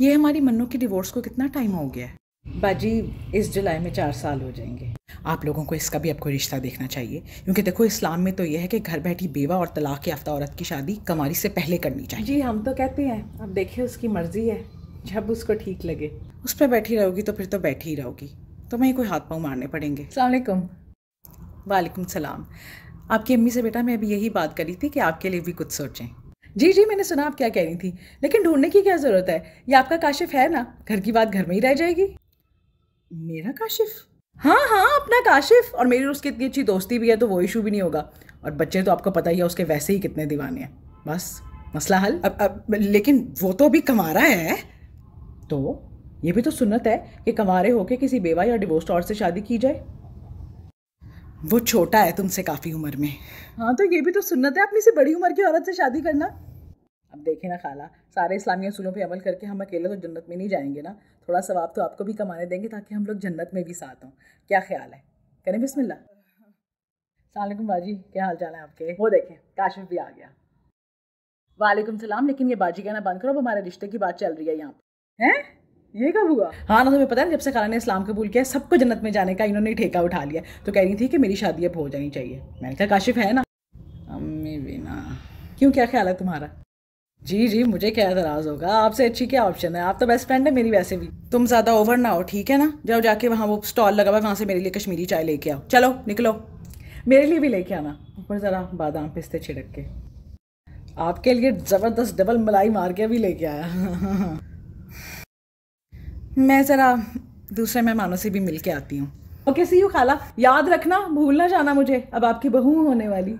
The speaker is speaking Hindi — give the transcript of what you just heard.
ये हमारी मन्नू के डिवोर्स को कितना टाइम हो गया है बाजी इस जुलाई में चार साल हो जाएंगे आप लोगों को इसका भी आपको रिश्ता देखना चाहिए क्योंकि देखो इस्लाम में तो यह है कि घर बैठी बेवा और तलाक याफ्ता औरत की शादी कमारी से पहले करनी चाहिए जी हम तो कहते हैं अब देखिए उसकी मर्जी है जब उसको ठीक लगे उस पर बैठी रहोगी तो फिर तो बैठी ही रहोगी तो मैं कोई हाथ पाँव मारने पड़ेंगे अलकुम वालेकुम सलाम आपकी अम्मी से बेटा मैं अभी यही बात करी थी कि आपके लिए भी कुछ सोचें जी जी मैंने सुना आप क्या कह रही थी लेकिन ढूंढने की क्या ज़रूरत है ये आपका काशिफ है ना घर की बात घर में ही रह जाएगी मेरा काशिफ हाँ हाँ अपना काशिफ और मेरी उसकी इतनी अच्छी दोस्ती भी है तो वो इशू भी नहीं होगा और बच्चे तो आपको पता ही है उसके वैसे ही कितने दीवाने हैं बस मसला हल अब, अब लेकिन वो तो अभी कमारा रहा है तो ये भी तो सुन्नत है कि कमारे होके किसी बेवा या डिवोर्स और से शादी की जाए वो छोटा है तुमसे काफ़ी उम्र में हाँ तो ये भी तो सुन्नत है अपनी से बड़ी उम्र की औरत से शादी करना अब देखें ना खाला सारे इस्लामी असूलों पे अमल करके हम अकेले तो जन्नत में नहीं जाएंगे ना थोड़ा सवाब तो आपको भी कमाने देंगे ताकि हम लोग जन्नत में भी साथ हों क्या ख्याल है करें बिस्मिल्ला सलामकुम बाजी क्या हाल चाल है आपके वो देखें काशिफ भी आ गया वालेकुम सलाम लेकिन ये बाजी कहना बंद करो अब हमारे रिश्ते की बात चल रही है यहाँ पर हैं ये कब हुआ हाँ ना तुम्हें पता है जब से खाला ने इस्लाम कबूल किया सबको जन्नत में जाने का इन्होंने ठेका उठा लिया तो कह रही थी कि मेरी शादी अब हो जानी चाहिए मैंने कहा काशिफ है ना अम्मी बिना क्यों क्या ख्याल है तुम्हारा जी जी मुझे क्या एतराज़ होगा आपसे अच्छी क्या ऑप्शन है आप तो बेस्ट फ्रेंड है मेरी वैसे भी तुम ज़्यादा ओवर ना हो ठीक है ना जाओ जाके वहाँ वो स्टॉल लगा हुआ वहाँ से मेरे लिए कश्मीरी चाय लेके आओ चलो निकलो मेरे लिए भी लेके आना ऊपर ज़रा बादाम पिस्ते छिड़क के आपके लिए ज़बरदस्त डबल मलाई मार के भी लेके आया मैं ज़रा दूसरे मेहमानों से भी मिल के आती हूँ ओके सी यू खाला याद रखना भूलना जाना मुझे अब आपकी बहू होने वाली